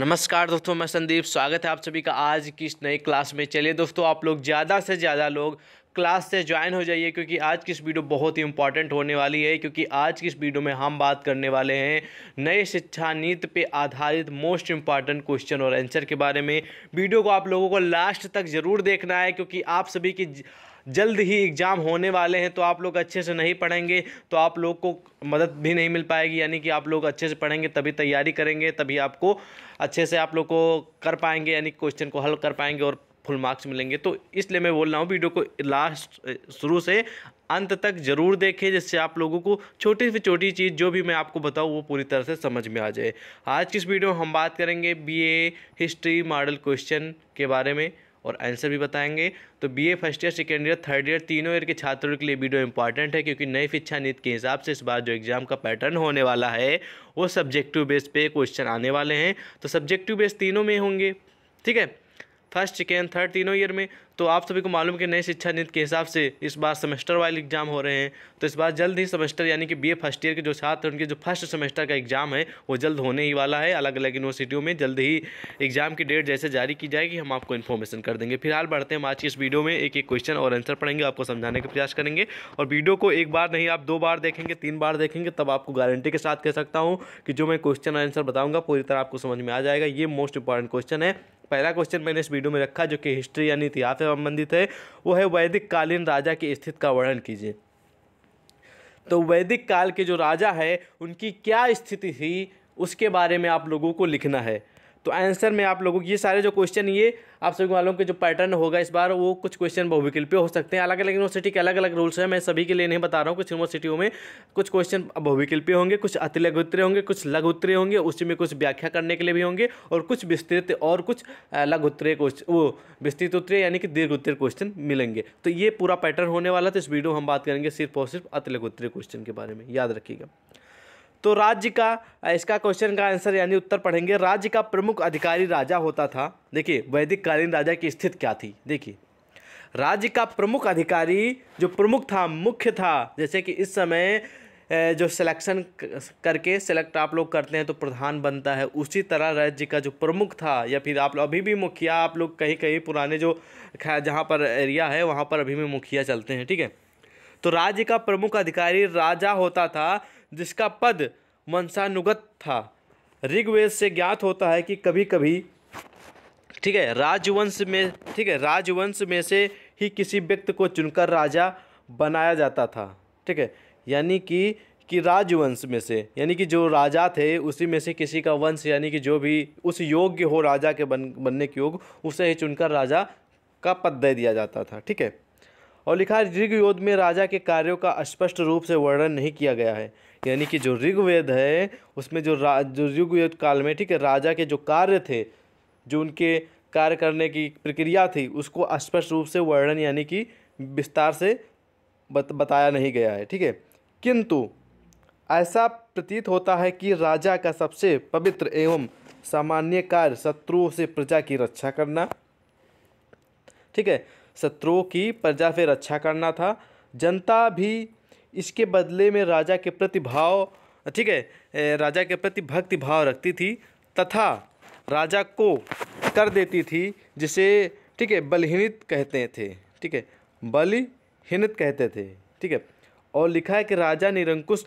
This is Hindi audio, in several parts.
नमस्कार दोस्तों मैं संदीप स्वागत है आप सभी का आज की इस नई क्लास में चलिए दोस्तों आप लोग ज़्यादा से ज़्यादा लोग क्लास से ज्वाइन हो जाइए क्योंकि आज की इस वीडियो बहुत ही इंपॉर्टेंट होने वाली है क्योंकि आज की इस वीडियो में हम बात करने वाले हैं नए शिक्षा नीति पे आधारित मोस्ट इंपॉर्टेंट क्वेश्चन और आंसर के बारे में वीडियो को आप लोगों को लास्ट तक ज़रूर देखना है क्योंकि आप सभी की जल्द ही एग्ज़ाम होने वाले हैं तो आप लोग अच्छे से नहीं पढ़ेंगे तो आप लोग को मदद भी नहीं मिल पाएगी यानी कि आप लोग अच्छे से पढ़ेंगे तभी तैयारी करेंगे तभी आपको अच्छे से आप लोग को कर पाएंगे यानी क्वेश्चन को हल कर पाएंगे और फुल मार्क्स मिलेंगे तो इसलिए मैं बोल रहा हूँ वीडियो को लास्ट शुरू से अंत तक जरूर देखें जिससे आप लोगों को छोटी से छोटी चीज़ जो भी मैं आपको बताऊँ वो पूरी तरह से समझ में आ जाए आज की इस वीडियो में हम बात करेंगे बीए हिस्ट्री मॉडल क्वेश्चन के बारे में और आंसर भी बताएंगे तो BA first year second year third year तीनों ईयर के छात्रों के लिए वीडियो इंपॉर्टेंट है क्योंकि नई शिक्षा नीति के हिसाब से इस बार जो एग्ज़ाम का पैटर्न होने वाला है वो सब्जेक्टिव बेस पे क्वेश्चन आने वाले हैं तो सब्जेक्टिव बेस तीनों में होंगे ठीक है फर्स्ट सेकेंड थर्ड तीनों ईयर में तो आप सभी को मालूम कि नए शिक्षा नीति के हिसाब से इस बार सेमेस्टर वाइज एग्जाम हो रहे हैं तो इस बार जल्द ही सेमेस्टर यानी कि बीए फर्स्ट ईयर के जो छात्र उनके जो फर्स्ट सेमेस्टर का एग्जाम है वो जल्द होने ही वाला है अलग अलग यूनिवर्सिटियों में जल्द ही एग्जाम की डेट जैसे जारी की जाएगी हम आपको इन्फॉर्मेशन कर देंगे फिलहाल बढ़ते हैं हम आज की इस वीडियो में एक एक क्वेश्चन और आंसर पढ़ेंगे आपको समझाने का प्रयास करेंगे और वीडियो को एक बार नहीं आप दो बार देखेंगे तीन बार देखेंगे तब आपको गारंटी के साथ कह सकता हूँ कि जो मैं क्वेश्चन आंसर बताऊँगा पूरी तरह आपको समझ में आ जाएगा ये मोस्ट इंपॉर्टेंट क्वेश्चन है पहला क्वेश्चन मैंने इस वीडियो में रखा जो कि हिस्ट्री यानी इतिहास से संबंधित है वो है वैदिक कालीन राजा की स्थिति का वर्णन कीजिए तो वैदिक काल के जो राजा है उनकी क्या स्थिति थी उसके बारे में आप लोगों को लिखना है तो आंसर में आप लोगों की ये सारे जो क्वेश्चन ये आप सभी वालों के जो पैटर्न होगा इस बार वो कुछ क्वेश्चन बहुविकल्प हो सकते हैं अलग अलग यूनिवर्सिटी के अलग अलग रूल्स हैं मैं सभी के लिए नहीं बता रहा हूँ कुछ यूनिवर्सिटियों में कुछ क्वेश्चन बहुविकल्पीय होंगे कुछ अति लघु होंगे कुछ लघु उत्तरे होंगे उसी में कुछ व्याख्या करने के लिए भी होंगे और कुछ विस्तृत और कुछ लघु उत्तरीय क्वेश्चन वो विस्तृत उत्तर यानी कि दीर्घ उत्तर क्वेश्चन मिलेंगे तो ये पूरा पैटर्न होने वाला तो इस वीडियो हम बात करेंगे सिर्फ और सिर्फ अति लघु उत्तरीय क्वेश्चन के बारे में याद रखिएगा तो राज्य का इसका क्वेश्चन का आंसर यानी उत्तर पढ़ेंगे राज्य का प्रमुख अधिकारी राजा होता था देखिए वैदिक कालीन राजा की स्थिति क्या थी देखिए राज्य का प्रमुख अधिकारी जो प्रमुख था मुख्य था जैसे कि इस समय जो सिलेक्शन करके सेलेक्ट आप लोग करते हैं तो प्रधान बनता है उसी तरह राज्य का जो प्रमुख था या फिर आप अभी भी मुखिया आप लोग कहीं कहीं पुराने जो जहाँ पर एरिया है वहाँ पर अभी भी मुखिया चलते हैं ठीक है तो राज्य का प्रमुख अधिकारी राजा होता था जिसका पद वंशानुगत था ऋग्वेद से ज्ञात होता है कि कभी कभी ठीक है राजवंश में ठीक है राजवंश में से ही किसी व्यक्ति को चुनकर राजा बनाया जाता था ठीक है यानी कि कि राजवंश में से यानी कि जो राजा थे उसी में से किसी का वंश यानी कि जो भी उस योग्य हो राजा के बन बनने के योग उसे ही चुनकर राजा का पद दे दिया जाता था ठीक है और लिखा ऋग्वेद में राजा के कार्यों का स्पष्ट रूप से वर्णन नहीं किया गया है यानी कि जो ऋग्वेद है उसमें जो रा जो ऋग्वेद काल में ठीक है राजा के जो कार्य थे जो उनके कार्य करने की प्रक्रिया थी उसको स्पष्ट रूप से वर्णन यानी कि विस्तार से बत, बताया नहीं गया है ठीक है किंतु ऐसा प्रतीत होता है कि राजा का सबसे पवित्र एवं सामान्य कार्य शत्रुओं से प्रजा की रक्षा करना ठीक है शत्रुओं की प्रजा से रक्षा करना था जनता भी इसके बदले में राजा के प्रति भाव ठीक है राजा के प्रति भक्ति भाव रखती थी तथा राजा को कर देती थी जिसे ठीक है बलहीनित कहते थे ठीक है बलिहीनित कहते थे ठीक है और लिखा है कि राजा निरंकुश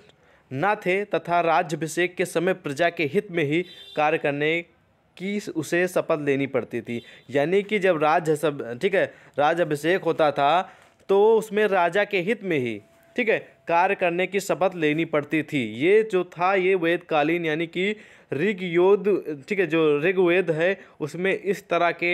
ना थे तथा राज्यभिषेक के समय प्रजा के हित में ही कार्य करने की उसे शपथ लेनी पड़ती थी यानी कि जब राज्य सब ठीक है राज्य होता था तो उसमें राजा के हित में ही ठीक है कार्य करने की शपथ लेनी पड़ती थी ये जो था ये वेदकालीन यानी कि ऋग योद ठीक है जो ऋग्वेद है उसमें इस तरह के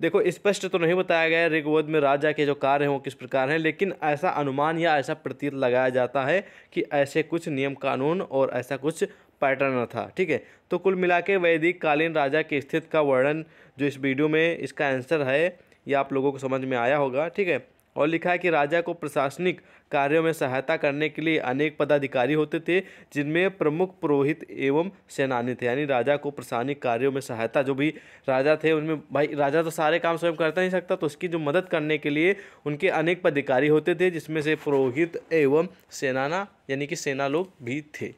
देखो स्पष्ट तो नहीं बताया गया ऋग्वेद में राजा के जो कार्य हैं वो किस प्रकार हैं लेकिन ऐसा अनुमान या ऐसा प्रतीत लगाया जाता है कि ऐसे कुछ नियम कानून और ऐसा कुछ पैटर्न था ठीक है तो कुल मिला के वैदिक कालीन राजा की स्थिति का वर्णन जो इस वीडियो में इसका आंसर है ये आप लोगों को समझ में आया होगा ठीक है और लिखा है कि राजा को प्रशासनिक कार्यों में सहायता करने के लिए अनेक पदाधिकारी होते थे जिनमें प्रमुख पुरोहित एवं सेनानी थे यानी राजा को प्रशासनिक कार्यों में सहायता जो भी राजा थे उनमें भाई राजा तो सारे काम स्वयं करता नहीं सकता तो उसकी जो मदद करने के लिए उनके अनेक पदाधिकारी होते थे जिसमें से पुरोहित एवं सेनाना यानी कि सेना लोग भी थे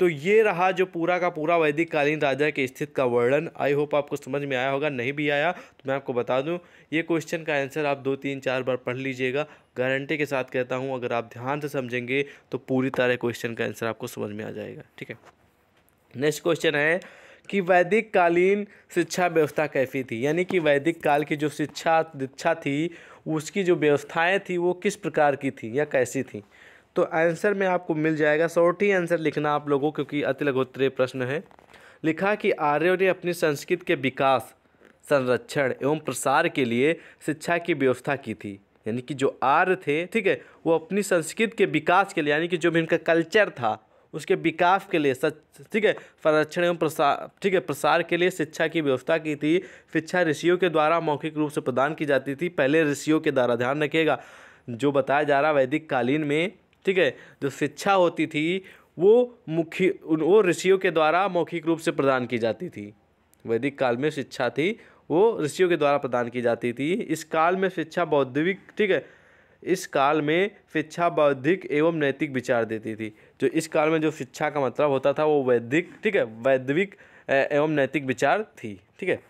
तो ये रहा जो पूरा का पूरा वैदिक कालीन राजा के स्थित का वर्णन आई होप आपको समझ में आया होगा नहीं भी आया तो मैं आपको बता दूं ये क्वेश्चन का आंसर आप दो तीन चार बार पढ़ लीजिएगा गारंटी के साथ कहता हूँ अगर आप ध्यान से समझेंगे तो पूरी तरह क्वेश्चन का आंसर आपको समझ में आ जाएगा ठीक है नेक्स्ट क्वेश्चन है कि वैदिक कालीन शिक्षा व्यवस्था कैसी थी यानी कि वैदिक काल की जो शिक्षा दीक्षा थी उसकी जो व्यवस्थाएं थी वो किस प्रकार की थी या कैसी थी तो आंसर में आपको मिल जाएगा शॉर्ट ही आंसर लिखना आप लोगों क्योंकि अति लघोत्तरीय प्रश्न है लिखा कि आर्यों ने अपनी संस्कृत के विकास संरक्षण एवं प्रसार के लिए शिक्षा की व्यवस्था की थी यानी कि जो आर्य थे ठीक है वो अपनी संस्कृत के विकास के लिए यानी कि जो भी इनका कल्चर था उसके विकास के लिए सच ठीक है संरक्षण एवं प्रसार ठीक है प्रसार के लिए शिक्षा की व्यवस्था की थी शिक्षा ऋषियों के द्वारा मौखिक रूप से प्रदान की जाती थी पहले ऋषियों के द्वारा ध्यान रखिएगा जो बताया जा रहा वैदिक कालीन में ठीक है जो शिक्षा होती थी वो मुख्य वो ऋषियों के द्वारा मौखिक रूप से प्रदान की जाती थी वैदिक काल में शिक्षा थी वो ऋषियों के द्वारा प्रदान की जाती थी इस काल में शिक्षा बौद्धिक ठीक है इस काल में शिक्षा बौद्धिक एवं नैतिक विचार देती थी जो इस काल में जो शिक्षा का मतलब होता था वो वैदिक ठीक है वैद्विक एवं नैतिक विचार थी ठीक है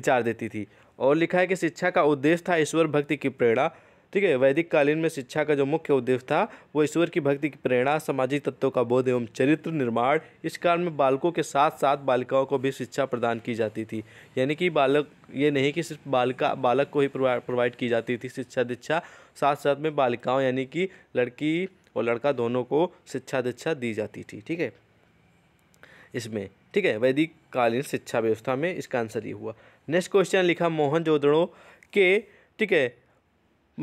विचार देती थी और लिखा है कि शिक्षा का उद्देश्य था ईश्वर भक्ति की प्रेरणा ठीक है वैदिक कालीन में शिक्षा का जो मुख्य उद्देश्य था वो ईश्वर की भक्ति की प्रेरणा सामाजिक तत्वों का बोध एवं चरित्र निर्माण इस काल में बालकों के साथ साथ बालिकाओं को भी शिक्षा प्रदान की जाती थी यानी कि बालक ये नहीं कि सिर्फ बालिका बालक को ही प्रोवाइड की जाती थी शिक्षा दीक्षा साथ साथ में बालिकाओं यानी कि लड़की और लड़का दोनों को शिक्षा दीक्षा दी जाती थी ठीक है इसमें ठीक है वैदिक कालीन शिक्षा व्यवस्था में इसका आंसर ये हुआ नेक्स्ट क्वेश्चन लिखा मोहन जोदड़ो के ठीक है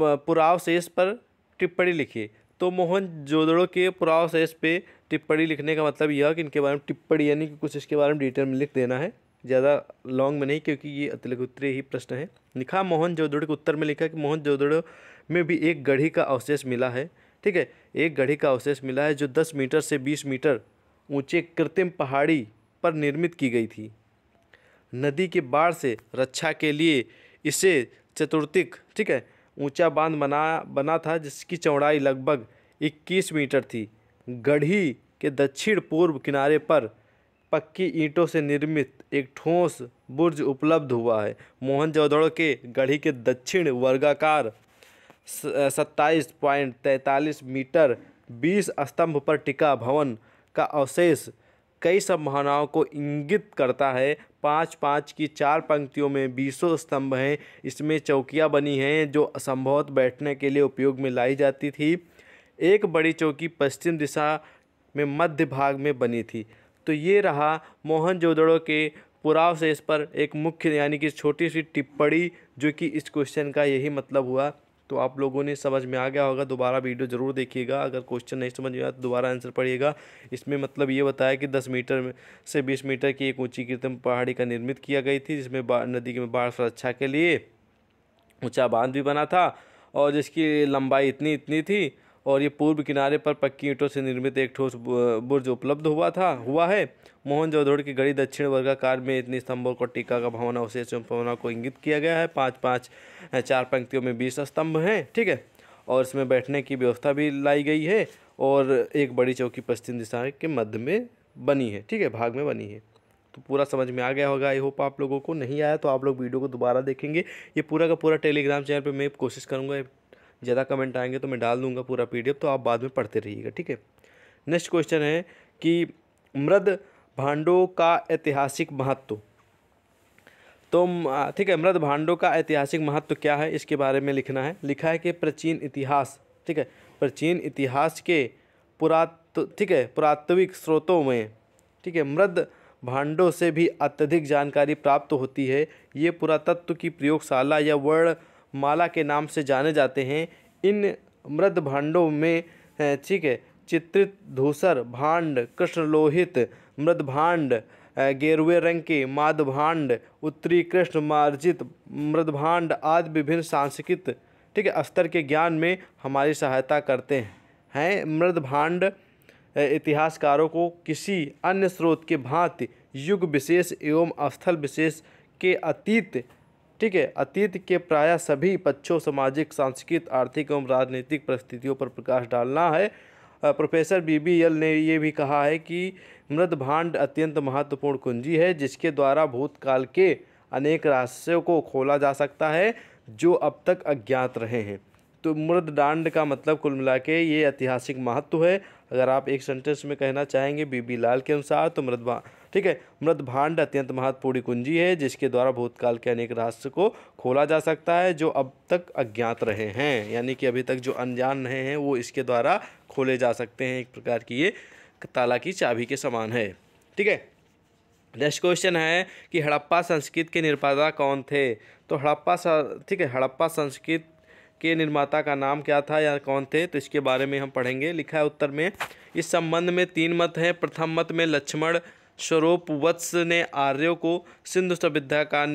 पुरावशेष पर टिप्पणी लिखी तो मोहन जोदड़ो के पुरावशेष पे टिप्पणी लिखने का मतलब यह कि इनके बारे में टिप्पणी यानी कि कुछ इसके बारे में डिटेल में लिख देना है ज़्यादा लॉन्ग में नहीं क्योंकि ये अतिलघुत्तरीय ही प्रश्न है लिखा मोहन जोदड़ो के उत्तर में लिखा कि मोहन जोदड़ो में भी एक गढ़ी का अवशेष मिला है ठीक है एक गढ़ी का अवशेष मिला है जो दस मीटर से बीस मीटर ऊँचे कृत्रिम पहाड़ी पर निर्मित की गई थी नदी के बाढ़ से रक्षा के लिए इसे चतुर्थिक ठीक है ऊंचा बांध बना बना था जिसकी चौड़ाई लगभग 21 मीटर थी गढ़ी के दक्षिण पूर्व किनारे पर पक्की ईंटों से निर्मित एक ठोस बुर्ज उपलब्ध हुआ है मोहनजोदड़ो के गढ़ी के दक्षिण वर्गाकार सत्ताईस पॉइंट तैंतालीस मीटर बीस स्तंभ पर टिका भवन का अवशेष कई संभावनाओं को इंगित करता है पाँच पाँच की चार पंक्तियों में बीसों स्तंभ हैं इसमें चौकियाँ बनी हैं जो असंभवत बैठने के लिए उपयोग में लाई जाती थी एक बड़ी चौकी पश्चिम दिशा में मध्य भाग में बनी थी तो ये रहा मोहनजोदड़ो के पुराव से इस पर एक मुख्य यानी कि छोटी सी टिप्पणी जो कि इस क्वेश्चन का यही मतलब हुआ तो आप लोगों ने समझ में आ गया होगा दोबारा वीडियो ज़रूर देखिएगा अगर क्वेश्चन नहीं समझ में आया तो दोबारा आंसर पढ़िएगा इसमें मतलब ये बताया कि दस मीटर से बीस मीटर की एक ऊँची कृत्रिम पहाड़ी का निर्मित किया गई थी जिसमें नदी में बाढ़ सुरक्षा के लिए ऊँचा बांध भी बना था और जिसकी लंबाई इतनी इतनी थी और ये पूर्व किनारे पर पक्की ईंटों से निर्मित एक ठोस बुर्ज उपलब्ध हुआ था हुआ है मोहन जोधोड़ की गढ़ी दक्षिण वर्गाकार में इतनी स्तंभों को टीका का भवन अवशेष भवना को इंगित किया गया है पाँच पाँच चार पंक्तियों में बीस स्तंभ हैं ठीक है और इसमें बैठने की व्यवस्था भी लाई गई है और एक बड़ी चौकी पश्चिम दिशा के मध्य में बनी है ठीक है भाग में बनी है तो पूरा समझ में आ गया होगा आई होप आप लोगों को नहीं आया तो आप लोग वीडियो को दोबारा देखेंगे ये पूरा का पूरा टेलीग्राम चैनल पे मैं कोशिश करूँगा ज़्यादा कमेंट आएंगे तो मैं डाल दूंगा पूरा पीडीएफ तो आप बाद में पढ़ते रहिएगा ठीक है नेक्स्ट क्वेश्चन है कि मृद भांडों का ऐतिहासिक महत्व तो ठीक है मृद भांडों का ऐतिहासिक महत्व क्या है इसके बारे में लिखना है लिखा है कि प्राचीन इतिहास ठीक है प्राचीन इतिहास के पुरात ठीक है पुरात्विक स्रोतों में ठीक है मृद भांडों से भी अत्यधिक जानकारी प्राप्त होती है ये पुरातत्व की प्रयोगशाला या वर्ण माला के नाम से जाने जाते हैं इन मृद भांडों में ठीक है चित्रित धूसर भांड कृष्णलोहित मृद भांड गेरुए रंग के माद भांड उत्तरी कृष्ण मार्जित मृद भांड आदि विभिन्न सांस्कृत ठीक है स्तर के ज्ञान में हमारी सहायता करते हैं हैं मृद भांड इतिहासकारों को किसी अन्य स्रोत के भांति युग विशेष एवं स्थल विशेष के अतीत ठीक है अतीत के प्राय सभी पक्षों सामाजिक सांस्कृतिक आर्थिक एवं राजनीतिक परिस्थितियों पर प्रकाश डालना है प्रोफेसर बीबीएल ने ये भी कहा है कि मृद भांड अत्यंत महत्वपूर्ण कुंजी है जिसके द्वारा भूतकाल के अनेक रहस्यों को खोला जा सकता है जो अब तक अज्ञात रहे हैं तो मृद डांड का मतलब कुल मिला के ये ऐतिहासिक महत्व है अगर आप एक सेंटेंस में कहना चाहेंगे बीबी लाल के अनुसार तो मृदभा ठीक है मृदभांड अत्यंत महत्वपूर्ण कुंजी है जिसके द्वारा भूतकाल के अनेक रहस्य को खोला जा सकता है जो अब तक अज्ञात रहे हैं यानी कि अभी तक जो अनजान रहे हैं वो इसके द्वारा खोले जा सकते हैं एक प्रकार की ये ताला की चाबी के समान है ठीक है नेक्स्ट क्वेश्चन है कि हड़प्पा संस्कृत के निर्माता कौन थे तो हड़प्पा ठीक है हड़प्पा संस्कृत के निर्माता का नाम क्या था या कौन थे तो इसके बारे में हम पढ़ेंगे लिखा है उत्तर में इस संबंध में तीन मत हैं प्रथम मत में लक्ष्मण स्वरूप वत्स ने आर्यों को सिंधु सभ्यता का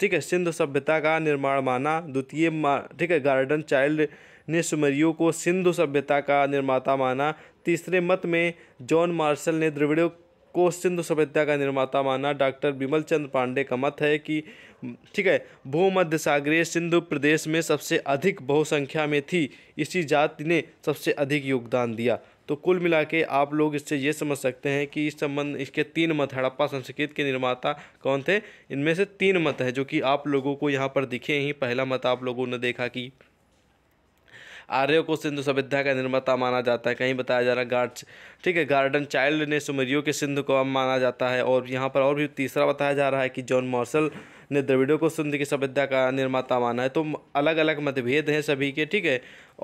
ठीक है सिंधु सभ्यता का निर्माण माना द्वितीय ठीक है गार्डन चाइल्ड ने सुमरियों को सिंधु सभ्यता का निर्माता माना तीसरे मत में जॉन मार्शल ने द्रविड़ों को सिंधु सभ्यता का निर्माता माना डॉक्टर बिमल चंद्र पांडे का मत है कि ठीक है भूमध्य सागरीय सिंधु प्रदेश में सबसे अधिक बहुसंख्या में थी इसी जाति ने सबसे अधिक योगदान दिया तो कुल मिला के आप लोग इससे ये समझ सकते हैं कि इस संबंध इसके तीन मत हड़प्पा संस्कृत के निर्माता कौन थे इनमें से तीन मत हैं जो कि आप लोगों को यहाँ पर दिखे ही पहला मत आप लोगों ने देखा कि आर्यों को सिंधु सभ्यता का निर्माता माना जाता है कहीं बताया जा रहा है गार्ड ठीक है गार्डन चाइल्ड ने सुमेरियों के सिंधु को माना जाता है और यहाँ पर और भी तीसरा बताया जा रहा है कि जॉन मॉर्सल ने द्रविड़ों को सिंध की सभ्यता का निर्माता माना है तो अलग अलग मतभेद हैं सभी के ठीक है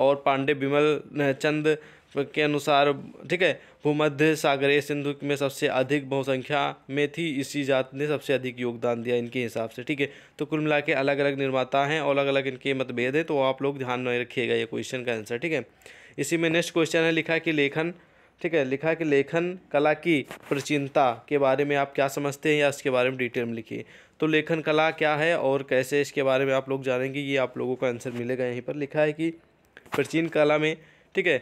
और पांडे बिमल चंद के अनुसार ठीक है भूमध्य सागरीय सिंधु में सबसे अधिक बहुसंख्या में थी इसी जात ने सबसे अधिक योगदान दिया इनके हिसाब से ठीक है तो कुल मिला के अलग अलग निर्माता हैं और अलग अलग इनके मतभेद हैं तो आप लोग ध्यान में रखिएगा ये क्वेश्चन का आंसर ठीक है इसी में नेक्स्ट क्वेश्चन है लिखा कि लेखन ठीक है लिखा कि लेखन कला की प्राचीनता के बारे में आप क्या समझते हैं या इसके बारे में डिटेल में लिखिए तो लेखन कला क्या है और कैसे इसके बारे में आप लोग जानेंगे ये आप लोगों का आंसर मिलेगा यहीं पर लिखा है कि प्राचीन कला में ठीक है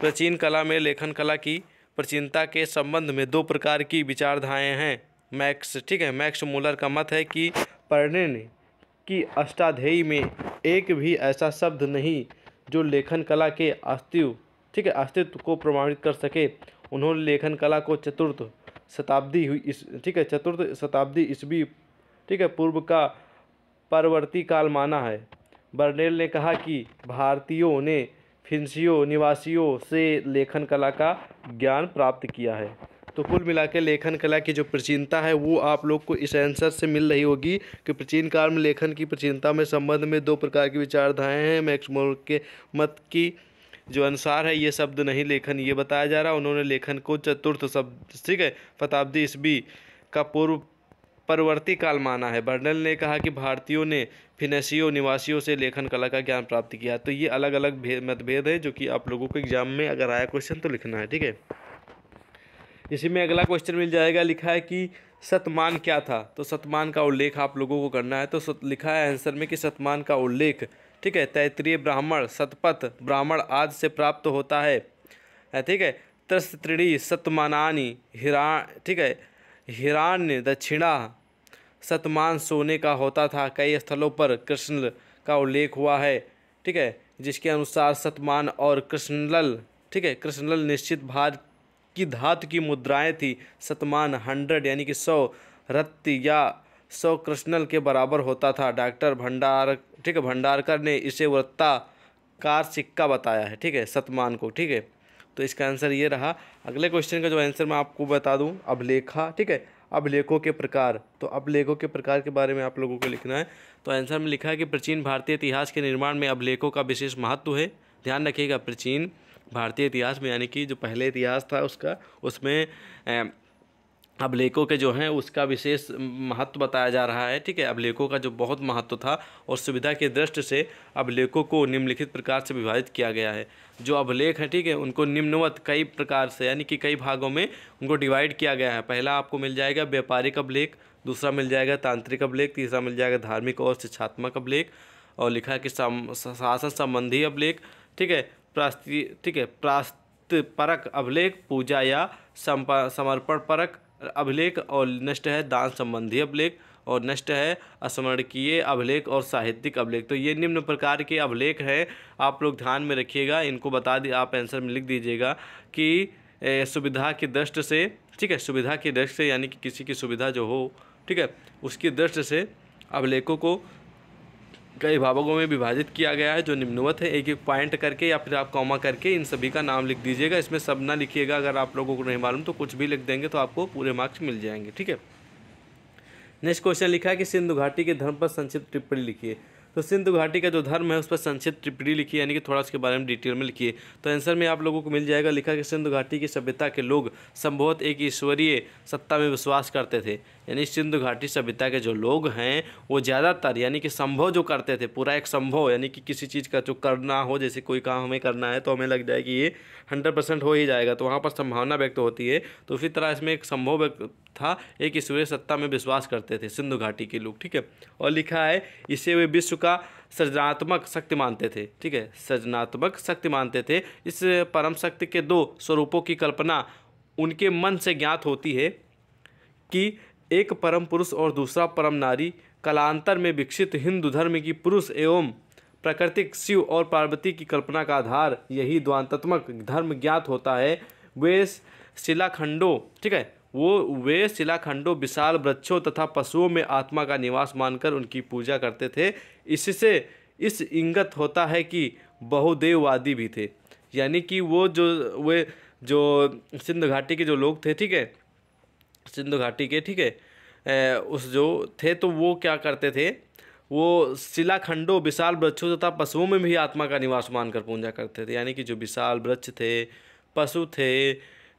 प्राचीन कला में लेखन कला की प्राचीनता के संबंध में दो प्रकार की विचारधाराएं हैं मैक्स ठीक है मैक्स मूलर का मत है कि पर्णन की अष्टाध्यायी में एक भी ऐसा शब्द नहीं जो लेखन कला के अस्तित्व ठीक है अस्तित्व को प्रमाणित कर सके उन्होंने लेखन कला को चतुर्थ शताब्दी हुई इस ठीक है चतुर्थ शताब्दी ईस्वी ठीक है पूर्व का परवर्ती काल माना है बर्नेल ने कहा कि भारतीयों ने फिंसियों निवासियों से लेखन कला का ज्ञान प्राप्त किया है तो कुल मिला के लेखन कला की जो प्राचीनता है वो आप लोग को इस आंसर से मिल रही होगी कि प्राचीन काल में लेखन की प्राचीनता में संबंध में दो प्रकार की विचारधाराएं हैं मैक्स मोर के मत की जो अनुसार है ये शब्द नहीं लेखन ये बताया जा रहा उन्होंने लेखन को चतुर्थ शब्द ठीक है शताब्दी ईस्वी का पूर्व परवर्ती काल माना है बर्नल ने कहा कि भारतीयों ने फिनेसियो निवासियों से लेखन कला का ज्ञान प्राप्त किया तो ये अलग अलग मतभेद है जो कि आप लोगों को एग्जाम में अगर आया क्वेश्चन तो लिखना है ठीक है इसी में अगला क्वेश्चन मिल जाएगा लिखा है कि सतमान क्या था तो सतमान का उल्लेख आप लोगों को करना है तो लिखा है आंसर में कि सतमान का उल्लेख ठीक है तैतरीय ब्राह्मण सतपथ ब्राह्मण आदि से प्राप्त होता है ठीक है त्रस्त्रिणी सतमानानी हिरा ठीक है हिरान्य दक्षिणा सतमान सोने का होता था कई स्थलों पर कृष्ण का उल्लेख हुआ है ठीक है जिसके अनुसार सतमान और कृष्णलल ठीक है कृष्णलल निश्चित भार की धातु की मुद्राएं थी सतमान हंड्रेड यानी कि सौ रत्ती या सौ कृष्णल के बराबर होता था डॉक्टर भंडार ठीक है भंडारकर ने इसे वृत्ताकार सिक्का बताया है ठीक है सतमान को ठीक है तो इसका आंसर ये रहा अगले क्वेश्चन का जो आंसर मैं आपको बता दूँ अभिलेखा ठीक है अभिलेखों के प्रकार तो अभिलेखों के प्रकार के बारे में आप लोगों को लिखना है तो आंसर में लिखा है कि प्राचीन भारतीय इतिहास के निर्माण में अभिलेखों का विशेष महत्व है ध्यान रखिएगा प्राचीन भारतीय इतिहास में यानी कि जो पहले इतिहास था उसका उसमें अभिलेखों के जो हैं उसका विशेष महत्व बताया जा रहा है ठीक है अभिलेखों का जो बहुत महत्व था और सुविधा के दृष्टि से अभिलेखों को निम्नलिखित प्रकार से विभाजित किया गया है जो अभिलेख हैं ठीक है उनको निम्नवत कई प्रकार से यानी कि कई भागों में उनको डिवाइड किया गया है पहला आपको मिल जाएगा व्यापारिक अभिलेख दूसरा मिल जाएगा तांत्रिक अभिलेख तीसरा मिल जाएगा धार्मिक और शिक्षात्मक अभिलेख और लिखा कि शासन संबंधी अभिलेख ठीक है प्रास्ती ठीक है प्रास्त परक अभिलेख पूजा या समर्पण परक अभिलेख और नष्ट है दान संबंधी अभिलेख और नष्ट है स्मरणकीय अभिलेख और साहित्यिक अभिलेख तो ये निम्न प्रकार के अभिलेख हैं आप लोग ध्यान में रखिएगा इनको बता दी आप आंसर में लिख दीजिएगा कि सुविधा की दृष्टि से ठीक है सुविधा की दृष्टि से यानी कि किसी की सुविधा जो हो ठीक है उसकी दृष्टि से अभिलेखों को कई भावों में विभाजित किया गया है जो निम्नवत है एक एक पॉइंट करके या फिर आप कॉमा करके इन सभी का नाम लिख दीजिएगा इसमें सब ना लिखिएगा अगर आप लोगों को नहीं मालूम तो कुछ भी लिख देंगे तो आपको पूरे मार्क्स मिल जाएंगे ठीक है नेक्स्ट क्वेश्चन लिखा है कि सिंधु घाटी के धर्म पर संक्षिप्त टिप्पणी लिखिए तो सिंधु घाटी का जो धर्म है उस पर संक्षिप्त टिप्पणी लिखी यानी कि थोड़ा उसके बारे में डिटेल में लिखिए तो आंसर में आप लोगों को मिल जाएगा लिखा कि सिंधु घाटी की सभ्यता के लोग संभवत एक ईश्वरीय सत्ता में विश्वास करते थे यानी सिंधु घाटी सभ्यता के जो लोग हैं वो ज़्यादातर यानी कि संभव जो करते थे पूरा एक संभव यानी कि किसी चीज़ का जो करना हो जैसे कोई काम हमें करना है तो हमें लग जाए कि ये हंड्रेड परसेंट हो ही जाएगा तो वहाँ पर संभावना व्यक्त होती है तो उसी तरह इसमें एक संभव था एक ईश्वरीय सत्ता में विश्वास करते थे सिंधु घाटी के लोग ठीक है और लिखा है इसे वे विश्व का सृजनात्मक शक्ति मानते थे ठीक है सृजनात्मक शक्ति मानते थे इस परम शक्ति के दो स्वरूपों की कल्पना उनके मन से ज्ञात होती है कि एक परम पुरुष और दूसरा परम नारी कलांतर में विकसित हिंदू धर्म की पुरुष एवं प्राकृतिक शिव और पार्वती की कल्पना का आधार यही द्वांतात्मक धर्म ज्ञात होता है वे शिलाखंडों ठीक है वो वे शिलाखंडों विशाल वृक्षों तथा पशुओं में आत्मा का निवास मानकर उनकी पूजा करते थे इससे इस इंगत होता है कि बहुदेववादी भी थे यानी कि वो जो वे जो सिंधु घाटी के जो लोग थे ठीक है सिंधु घाटी के ठीक है उस जो थे तो वो क्या करते थे वो शिलाखंडों विशाल वृक्षों तथा पशुओं में भी आत्मा का निवास मानकर पूजा करते थे यानी कि जो विशाल वृक्ष थे पशु थे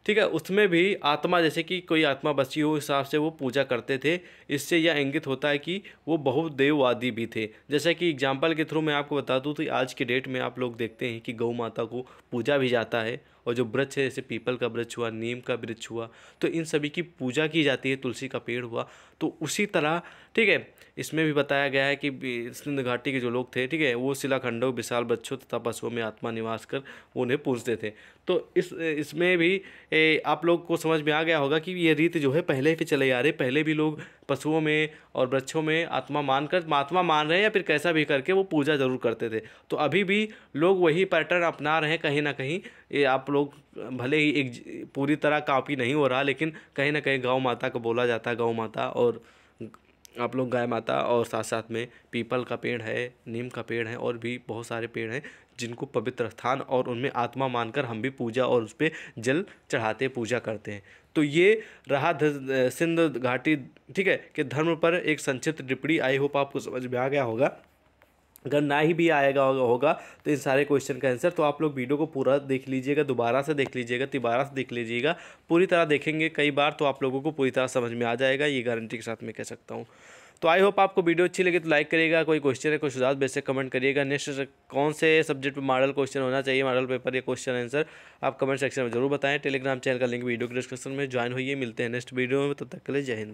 ठीक है उसमें भी आत्मा जैसे कि कोई आत्मा बची हो हिसाब से वो पूजा करते थे इससे यह इंगित होता है कि वो देववादी भी थे जैसे कि एग्जाम्पल के थ्रू मैं आपको बता दूँ तो आज के डेट में आप लोग देखते हैं कि गौ माता को पूजा भी जाता है और जो वृक्ष है जैसे पीपल का वृक्ष हुआ नीम का वृक्ष हुआ तो इन सभी की पूजा की जाती है तुलसी का पेड़ हुआ तो उसी तरह ठीक है इसमें भी बताया गया है कि सिंध घाटी के जो लोग थे ठीक है वो शिलाखंडों विशाल वृक्षों तथा पशुओं में आत्मा निवास कर उन्हें पूजते थे तो इस इसमें भी ए, आप लोग को समझ में आ गया होगा कि ये रीत जो है पहले से चले आ रही पहले भी लोग पशुओं में और वृक्षों में आत्मा मानकर महात्मा मान रहे हैं या फिर कैसा भी करके वो पूजा ज़रूर करते थे तो अभी भी लोग वही पैटर्न अपना रहे हैं कहीं ना कहीं ये आप लोग भले ही एक पूरी तरह कापी नहीं हो रहा लेकिन कहीं ना कहीं गौ माता को बोला जाता है गौ माता और आप लोग गाय माता और साथ साथ में पीपल का पेड़ है नीम का पेड़ है और भी बहुत सारे पेड़ हैं जिनको पवित्र स्थान और उनमें आत्मा मानकर हम भी पूजा और उस पर जल चढ़ाते पूजा करते हैं तो ये रहा सिंध घाटी ठीक है कि धर्म पर एक संक्षिप्त टिप्पणी आई होप आपको समझ में आ गया होगा अगर ना ही भी आएगा होगा तो इन सारे क्वेश्चन का आंसर तो आप लोग वीडियो को पूरा देख लीजिएगा दोबारा से देख लीजिएगा तिबारा से देख लीजिएगा पूरी तरह देखेंगे कई बार तो आप लोगों को पूरी तरह समझ में आ जाएगा ये गारंटी के साथ मैं कह सकता हूँ तो आई होप आपको वीडियो अच्छी लगी तो लाइक करिएगा कोई क्वेश्चन है कोई सुझाव बेसिक कमेंट करिएगा नेक्स्ट कौन से सब्जेक्ट पर मॉडल क्वेश्चन होना चाहिए मॉडल पेपर या क्वेश्चन आंसर आप कमेंट सेक्शन में जरूर बताएं टेलीग्राम चैनल का लिंक वीडियो के डिस्क्रिप्शन में ज्वाइन होइए मिलते हैं नेक्स्ट वीडियो में तब तो तक के लिए जय हिंद